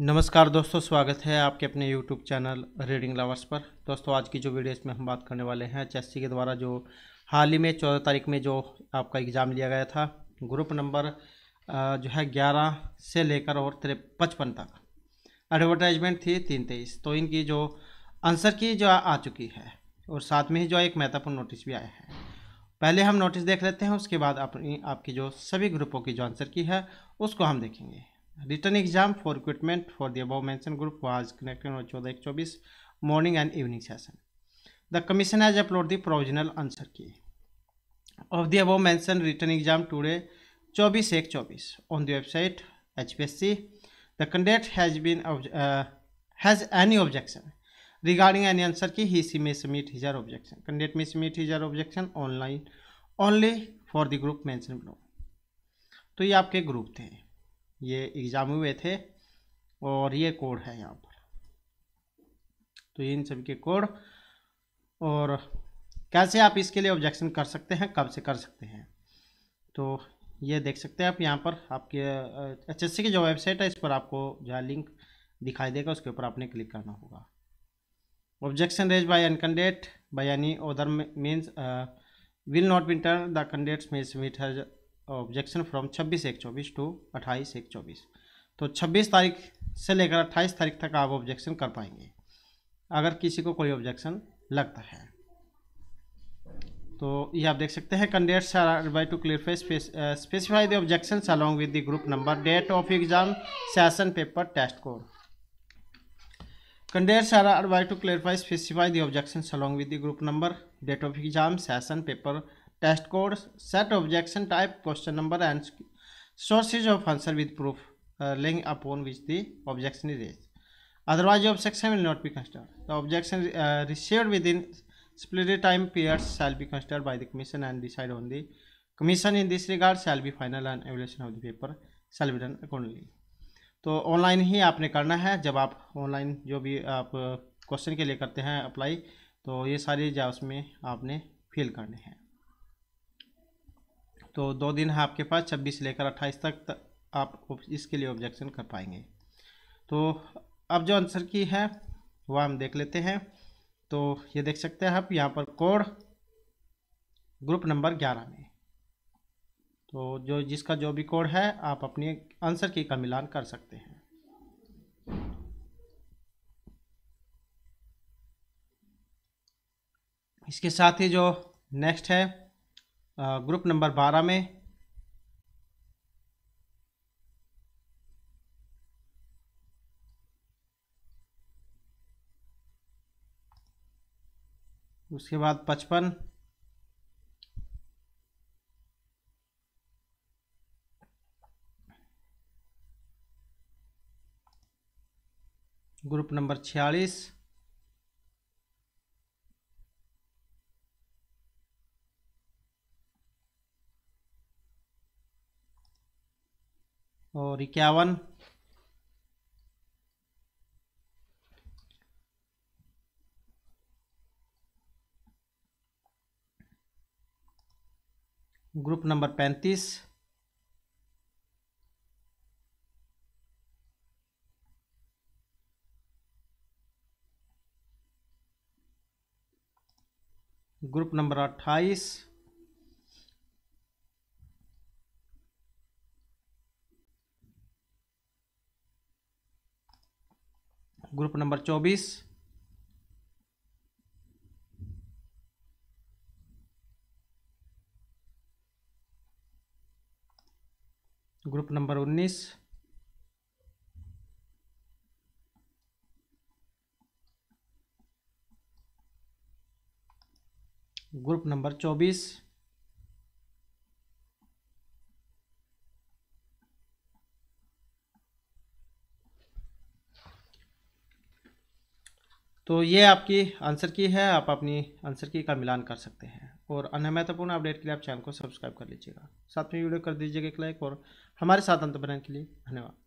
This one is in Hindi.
नमस्कार दोस्तों स्वागत है आपके अपने यूट्यूब चैनल रीडिंग लवर्स पर दोस्तों आज की जो वीडियो इसमें हम बात करने वाले हैं एच के द्वारा जो हाल ही में चौदह तारीख में जो आपका एग्ज़ाम लिया गया था ग्रुप नंबर जो है ग्यारह से लेकर और तिर पचपन तक एडवर्टाइजमेंट थी तीन तेईस तो इनकी जो आंसर की जो आ चुकी है और साथ में ही जो एक महत्वपूर्ण नोटिस भी आया है पहले हम नोटिस देख लेते हैं उसके बाद अपनी आपकी जो सभी ग्रुपों की जो आंसर की है उसको हम देखेंगे written exam for recruitment for the above mentioned group was connected on चौदह एक चौबीस morning and evening session the commission has upload the provisional answer key of the above mentioned written exam today चौबीस एक चौबीस on the website H P S C the conduct has been has any objection regarding any answer key he C may submit his or objection candidate may submit his or objection online only for the group mentioned तो ये आपके ग्रुप थे ये एग्ज़ाम हुए थे और ये कोड है यहाँ पर तो इन सभी के कोड और कैसे आप इसके लिए ऑब्जेक्शन कर सकते हैं कब से कर सकते हैं तो ये देख सकते हैं आप यहाँ पर आपके एच एस की जो वेबसाइट है इस पर आपको है लिंक दिखाई देगा उसके ऊपर आपने क्लिक करना होगा objection raised by an candidate by any other means will not be turn the candidates may submit her objection from 26 एक चौबीस टू अट्ठाईस एक चौबीस तो 26 तारीख से लेकर 28 तारीख तक आप ऑब्जेक्शन कर पाएंगे अगर किसी को कोई ऑब्जेक्शन लगता है तो ये आप देख सकते हैं candidates are by to clarify specify the objection along with the group number date of exam session paper test code Candidates are advised to clarify uh, specify the objections along with the group number, date of exam, session, paper, test code set objection type question number and sources of answer with proof link upon which the objection is as otherwise objection will not be construed the objection received within split time period shall be construed by the commission and decide on the commission in this regard shall be final and evaluation of the paper shall be done accordingly तो ऑनलाइन ही आपने करना है जब आप ऑनलाइन जो भी आप क्वेश्चन uh, के लिए करते हैं अप्लाई तो ये सारी जॉब्स में आपने फिल करने हैं तो दो दिन है आपके पास छब्बीस लेकर अट्ठाईस तक आप इसके लिए ऑब्जेक्शन कर पाएंगे तो अब जो आंसर की है वह हम देख लेते हैं तो ये देख सकते हैं आप यहाँ पर कोड ग्रुप नंबर ग्यारह में तो जो जिसका जो भी कोड है आप अपने आंसर की का मिलान कर सकते हैं इसके साथ ही जो नेक्स्ट है ग्रुप नंबर बारह में उसके बाद पचपन ग्रुप नंबर छियालीस और इक्यावन ग्रुप नंबर पैंतीस ग्रुप नंबर अट्ठाईस grup nomor Cobis. grup nomor Unis. grup nomor Cobis. तो ये आपकी आंसर की है आप अपनी आंसर की का मिलान कर सकते हैं और अन्य महत्वपूर्ण अपडेट के लिए आप चैनल को सब्सक्राइब कर लीजिएगा साथ में वीडियो कर दीजिएगा एक लाइक और हमारे साथ अंत बनने के लिए धन्यवाद